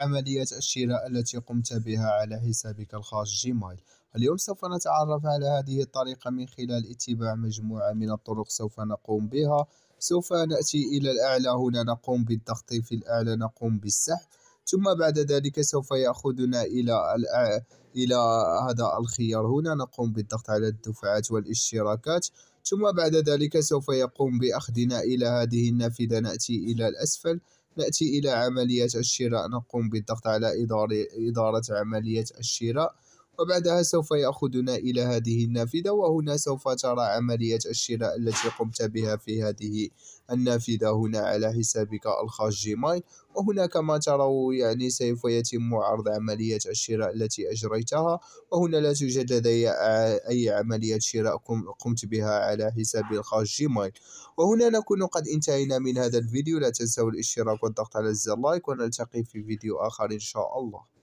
عملية الشراء التي قمت بها على حسابك الخاص جيمايل اليوم سوف نتعرف على هذه الطريقة من خلال اتباع مجموعة من الطرق سوف نقوم بها سوف نأتي إلى الأعلى هنا نقوم بالضغط في الأعلى نقوم بالسحب ثم بعد ذلك سوف يأخذنا إلى إلى هذا الخيار هنا نقوم بالضغط على الدفعات والاشتراكات ثم بعد ذلك سوف يقوم بأخذنا إلى هذه النافذة نأتي إلى الأسفل نأتي إلى عملية الشراء نقوم بالضغط على إدارة عملية الشراء وبعدها سوف يأخذنا إلى هذه النافذة وهنا سوف ترى عملية الشراء التي قمت بها في هذه النافذة هنا على حسابك الخاص جيمايل وهنا كما تروا يعني سوف يتم عرض عملية الشراء التي أجريتها وهنا لا توجد لدي أي عملية شراء قمت بها على حسابي الخاص جيمايل وهنا نكون قد انتهينا من هذا الفيديو لا تنسوا الاشتراك والضغط على زر لايك ونلتقي في فيديو آخر إن شاء الله